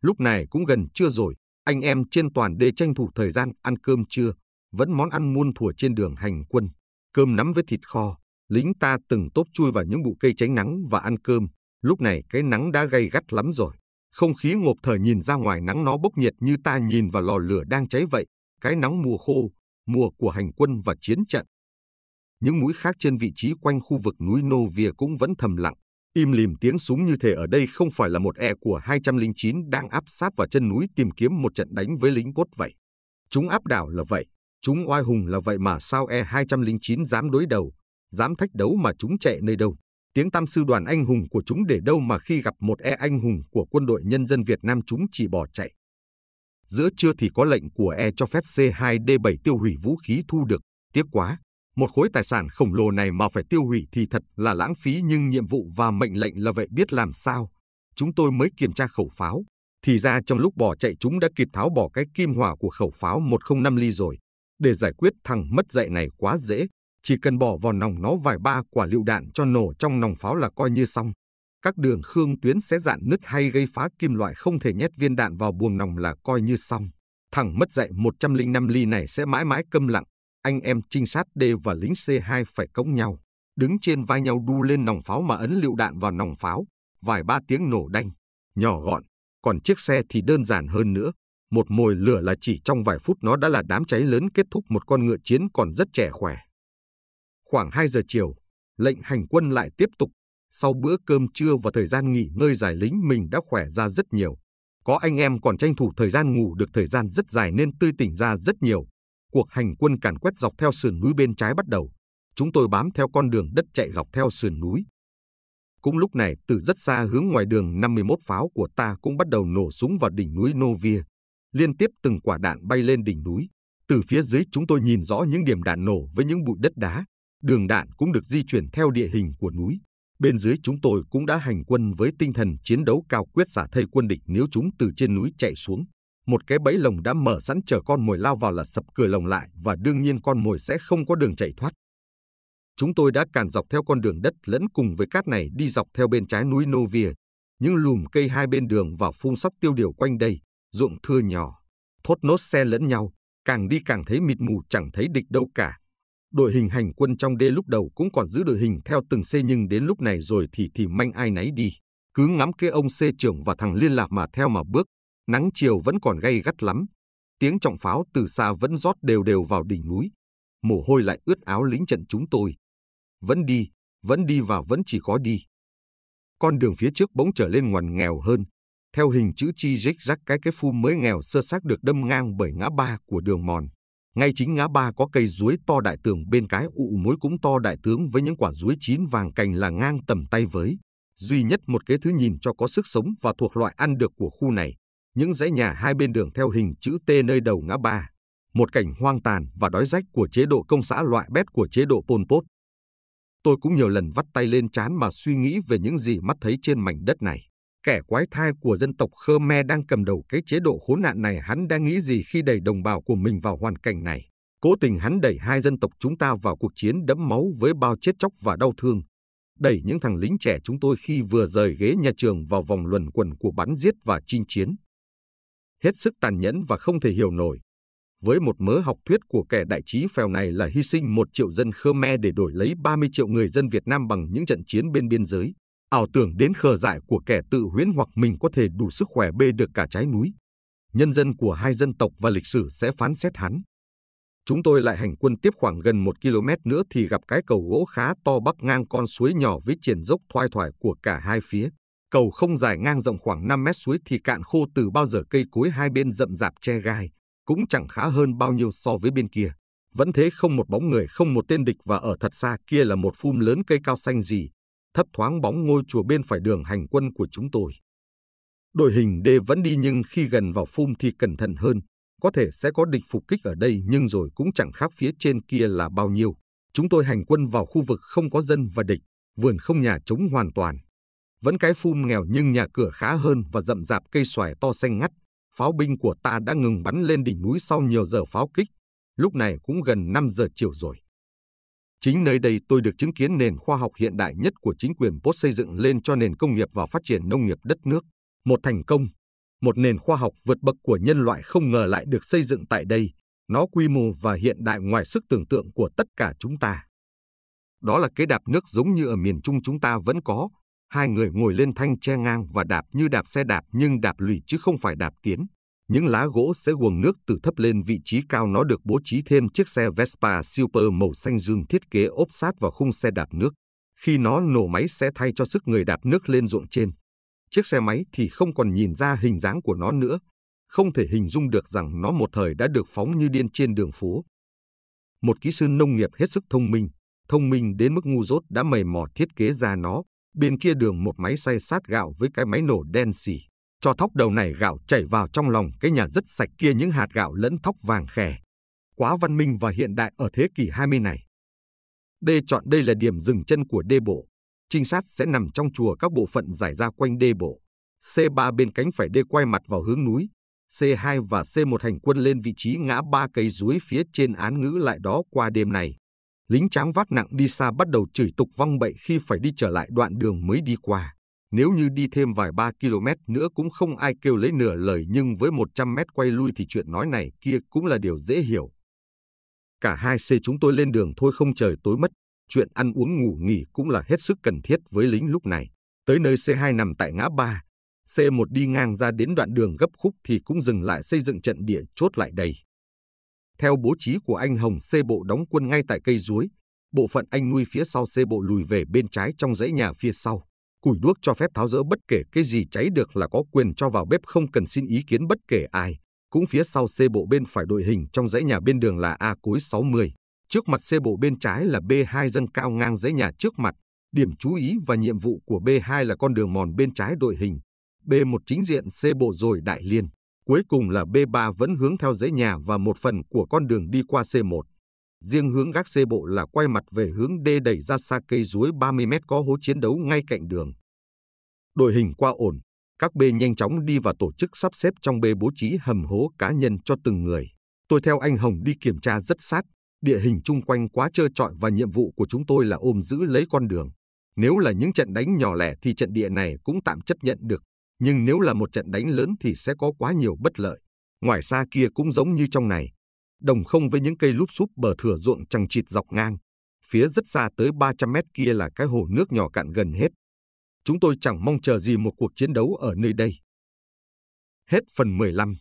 A: Lúc này cũng gần trưa rồi, anh em trên toàn đê tranh thủ thời gian ăn cơm trưa, vẫn món ăn muôn thuở trên đường hành quân, cơm nắm với thịt kho, lính ta từng tốp chui vào những bụi cây tránh nắng và ăn cơm, lúc này cái nắng đã gay gắt lắm rồi. Không khí ngộp thở nhìn ra ngoài nắng nó bốc nhiệt như ta nhìn vào lò lửa đang cháy vậy, cái nóng mùa khô, mùa của hành quân và chiến trận. Những mũi khác trên vị trí quanh khu vực núi Nô Via cũng vẫn thầm lặng, Im lìm tiếng súng như thể ở đây không phải là một e của 209 đang áp sát vào chân núi tìm kiếm một trận đánh với lính cốt vậy. Chúng áp đảo là vậy, chúng oai hùng là vậy mà sao E209 dám đối đầu, dám thách đấu mà chúng chạy nơi đâu. Tiếng tam sư đoàn anh hùng của chúng để đâu mà khi gặp một E anh hùng của quân đội nhân dân Việt Nam chúng chỉ bỏ chạy. Giữa trưa thì có lệnh của E cho phép C2D7 tiêu hủy vũ khí thu được, tiếc quá, một khối tài sản khổng lồ này mà phải tiêu hủy thì thật là lãng phí nhưng nhiệm vụ và mệnh lệnh là vậy biết làm sao. Chúng tôi mới kiểm tra khẩu pháo. Thì ra trong lúc bỏ chạy chúng đã kịp tháo bỏ cái kim hỏa của khẩu pháo 105 ly rồi. Để giải quyết thằng mất dạy này quá dễ. Chỉ cần bỏ vào nòng nó vài ba quả lựu đạn cho nổ trong nòng pháo là coi như xong. Các đường khương tuyến sẽ dạn nứt hay gây phá kim loại không thể nhét viên đạn vào buồng nòng là coi như xong. Thằng mất dạy 105 ly này sẽ mãi mãi câm lặng anh em trinh sát D và lính C2 phải cõng nhau, đứng trên vai nhau đu lên nòng pháo mà ấn lựu đạn vào nòng pháo, vài ba tiếng nổ đanh, nhỏ gọn, còn chiếc xe thì đơn giản hơn nữa. Một mồi lửa là chỉ trong vài phút nó đã là đám cháy lớn kết thúc một con ngựa chiến còn rất trẻ khỏe. Khoảng 2 giờ chiều, lệnh hành quân lại tiếp tục. Sau bữa cơm trưa và thời gian nghỉ ngơi giải lính mình đã khỏe ra rất nhiều. Có anh em còn tranh thủ thời gian ngủ được thời gian rất dài nên tươi tỉnh ra rất nhiều. Cuộc hành quân càn quét dọc theo sườn núi bên trái bắt đầu. Chúng tôi bám theo con đường đất chạy dọc theo sườn núi. Cũng lúc này, từ rất xa hướng ngoài đường 51 pháo của ta cũng bắt đầu nổ súng vào đỉnh núi Novia. Liên tiếp từng quả đạn bay lên đỉnh núi. Từ phía dưới chúng tôi nhìn rõ những điểm đạn nổ với những bụi đất đá. Đường đạn cũng được di chuyển theo địa hình của núi. Bên dưới chúng tôi cũng đã hành quân với tinh thần chiến đấu cao quyết giả thây quân địch nếu chúng từ trên núi chạy xuống một cái bẫy lồng đã mở sẵn chờ con mồi lao vào là sập cửa lồng lại và đương nhiên con mồi sẽ không có đường chạy thoát. Chúng tôi đã càn dọc theo con đường đất lẫn cùng với cát này đi dọc theo bên trái núi Novia, những lùm cây hai bên đường và phun sóc tiêu điều quanh đây, ruộng thưa nhỏ, thốt nốt xe lẫn nhau, càng đi càng thấy mịt mù chẳng thấy địch đâu cả. Đội hình hành quân trong đê lúc đầu cũng còn giữ đội hình theo từng xe nhưng đến lúc này rồi thì thì manh ai nấy đi. Cứ ngắm cái ông xe trưởng và thằng liên lạc mà theo mà bước, Nắng chiều vẫn còn gay gắt lắm, tiếng trọng pháo từ xa vẫn rót đều đều vào đỉnh núi. Mồ hôi lại ướt áo lính trận chúng tôi. Vẫn đi, vẫn đi và vẫn chỉ có đi. Con đường phía trước bỗng trở lên ngoằn nghèo hơn. Theo hình chữ chi rích rắc cái cái phu mới nghèo sơ xác được đâm ngang bởi ngã ba của đường mòn. Ngay chính ngã ba có cây ruối to đại tường bên cái ụ mối cũng to đại tướng với những quả ruối chín vàng cành là ngang tầm tay với. Duy nhất một cái thứ nhìn cho có sức sống và thuộc loại ăn được của khu này những dãy nhà hai bên đường theo hình chữ T nơi đầu ngã ba, một cảnh hoang tàn và đói rách của chế độ công xã loại bét của chế độ Pol Pot. Tôi cũng nhiều lần vắt tay lên chán mà suy nghĩ về những gì mắt thấy trên mảnh đất này. Kẻ quái thai của dân tộc Khmer đang cầm đầu cái chế độ khốn nạn này hắn đang nghĩ gì khi đẩy đồng bào của mình vào hoàn cảnh này. Cố tình hắn đẩy hai dân tộc chúng ta vào cuộc chiến đẫm máu với bao chết chóc và đau thương. Đẩy những thằng lính trẻ chúng tôi khi vừa rời ghế nhà trường vào vòng luẩn quẩn của bắn giết và chinh chiến hết sức tàn nhẫn và không thể hiểu nổi. Với một mớ học thuyết của kẻ đại trí phèo này là hy sinh một triệu dân Khmer để đổi lấy 30 triệu người dân Việt Nam bằng những trận chiến bên biên giới, ảo tưởng đến khờ dại của kẻ tự huyễn hoặc mình có thể đủ sức khỏe bê được cả trái núi. Nhân dân của hai dân tộc và lịch sử sẽ phán xét hắn. Chúng tôi lại hành quân tiếp khoảng gần một km nữa thì gặp cái cầu gỗ khá to bắc ngang con suối nhỏ với triển dốc thoai thoải của cả hai phía. Cầu không dài ngang rộng khoảng 5 mét suối thì cạn khô từ bao giờ cây cối hai bên rậm rạp che gai, cũng chẳng khá hơn bao nhiêu so với bên kia. Vẫn thế không một bóng người không một tên địch và ở thật xa kia là một phum lớn cây cao xanh gì, thấp thoáng bóng ngôi chùa bên phải đường hành quân của chúng tôi. Đội hình D vẫn đi nhưng khi gần vào phum thì cẩn thận hơn, có thể sẽ có địch phục kích ở đây nhưng rồi cũng chẳng khác phía trên kia là bao nhiêu. Chúng tôi hành quân vào khu vực không có dân và địch, vườn không nhà trống hoàn toàn. Vẫn cái phum nghèo nhưng nhà cửa khá hơn và rậm rạp cây xoài to xanh ngắt. Pháo binh của ta đã ngừng bắn lên đỉnh núi sau nhiều giờ pháo kích. Lúc này cũng gần 5 giờ chiều rồi. Chính nơi đây tôi được chứng kiến nền khoa học hiện đại nhất của chính quyền Post xây dựng lên cho nền công nghiệp và phát triển nông nghiệp đất nước. Một thành công, một nền khoa học vượt bậc của nhân loại không ngờ lại được xây dựng tại đây. Nó quy mô và hiện đại ngoài sức tưởng tượng của tất cả chúng ta. Đó là cái đạp nước giống như ở miền Trung chúng ta vẫn có, Hai người ngồi lên thanh tre ngang và đạp như đạp xe đạp nhưng đạp lùi chứ không phải đạp tiến. Những lá gỗ sẽ guồng nước từ thấp lên vị trí cao nó được bố trí thêm chiếc xe Vespa Super màu xanh dương thiết kế ốp sát vào khung xe đạp nước. Khi nó nổ máy sẽ thay cho sức người đạp nước lên ruộng trên. Chiếc xe máy thì không còn nhìn ra hình dáng của nó nữa. Không thể hình dung được rằng nó một thời đã được phóng như điên trên đường phố. Một kỹ sư nông nghiệp hết sức thông minh, thông minh đến mức ngu dốt đã mầy mò thiết kế ra nó. Bên kia đường một máy xay sát gạo với cái máy nổ đen xỉ. Cho thóc đầu này gạo chảy vào trong lòng cái nhà rất sạch kia những hạt gạo lẫn thóc vàng khè. Quá văn minh và hiện đại ở thế kỷ 20 này. D chọn đây là điểm dừng chân của đê bộ. Trinh sát sẽ nằm trong chùa các bộ phận giải ra quanh đê bộ. C3 bên cánh phải đê quay mặt vào hướng núi. C2 và C1 hành quân lên vị trí ngã ba cây dưới phía trên án ngữ lại đó qua đêm này lính tráng vác nặng đi xa bắt đầu chửi tục văng bậy khi phải đi trở lại đoạn đường mới đi qua. Nếu như đi thêm vài ba km nữa cũng không ai kêu lấy nửa lời nhưng với 100 mét quay lui thì chuyện nói này kia cũng là điều dễ hiểu. Cả hai xe chúng tôi lên đường thôi không trời tối mất, chuyện ăn uống ngủ nghỉ cũng là hết sức cần thiết với lính lúc này. Tới nơi C2 nằm tại ngã ba, C1 đi ngang ra đến đoạn đường gấp khúc thì cũng dừng lại xây dựng trận địa chốt lại đây. Theo bố trí của anh Hồng, C bộ đóng quân ngay tại cây duối, bộ phận anh nuôi phía sau C bộ lùi về bên trái trong dãy nhà phía sau. Củi đuốc cho phép tháo dỡ bất kể cái gì cháy được là có quyền cho vào bếp không cần xin ý kiến bất kể ai. Cũng phía sau C bộ bên phải đội hình trong dãy nhà bên đường là A cối 60. Trước mặt C bộ bên trái là B2 dâng cao ngang dãy nhà trước mặt. Điểm chú ý và nhiệm vụ của B2 là con đường mòn bên trái đội hình. B1 chính diện C bộ rồi đại liên. Cuối cùng là B3 vẫn hướng theo dãy nhà và một phần của con đường đi qua C1. Riêng hướng gác C bộ là quay mặt về hướng D đẩy ra xa cây dưới 30 mét có hố chiến đấu ngay cạnh đường. Đội hình qua ổn, các B nhanh chóng đi và tổ chức sắp xếp trong B bố trí hầm hố cá nhân cho từng người. Tôi theo anh Hồng đi kiểm tra rất sát, địa hình chung quanh quá trơ trọi và nhiệm vụ của chúng tôi là ôm giữ lấy con đường. Nếu là những trận đánh nhỏ lẻ thì trận địa này cũng tạm chấp nhận được nhưng nếu là một trận đánh lớn thì sẽ có quá nhiều bất lợi. Ngoài xa kia cũng giống như trong này, đồng không với những cây lúp xúp bờ thừa ruộng chẳng chịt dọc ngang. Phía rất xa tới 300 mét kia là cái hồ nước nhỏ cạn gần hết. Chúng tôi chẳng mong chờ gì một cuộc chiến đấu ở nơi đây. Hết phần 15